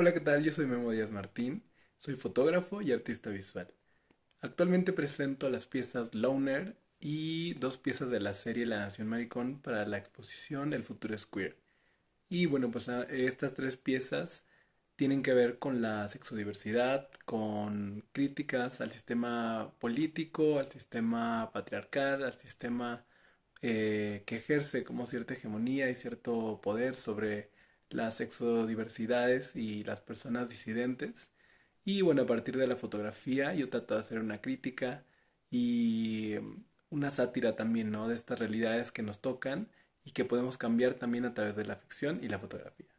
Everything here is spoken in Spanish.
Hola, ¿qué tal? Yo soy Memo Díaz Martín, soy fotógrafo y artista visual. Actualmente presento las piezas Loner y dos piezas de la serie La Nación Maricón para la exposición El futuro es queer. Y bueno, pues ah, estas tres piezas tienen que ver con la sexodiversidad, con críticas al sistema político, al sistema patriarcal, al sistema eh, que ejerce como cierta hegemonía y cierto poder sobre las sexodiversidades y las personas disidentes. Y bueno, a partir de la fotografía yo trato de hacer una crítica y mm, una sátira también, ¿no? De estas realidades que nos tocan y que podemos cambiar también a través de la ficción y la fotografía.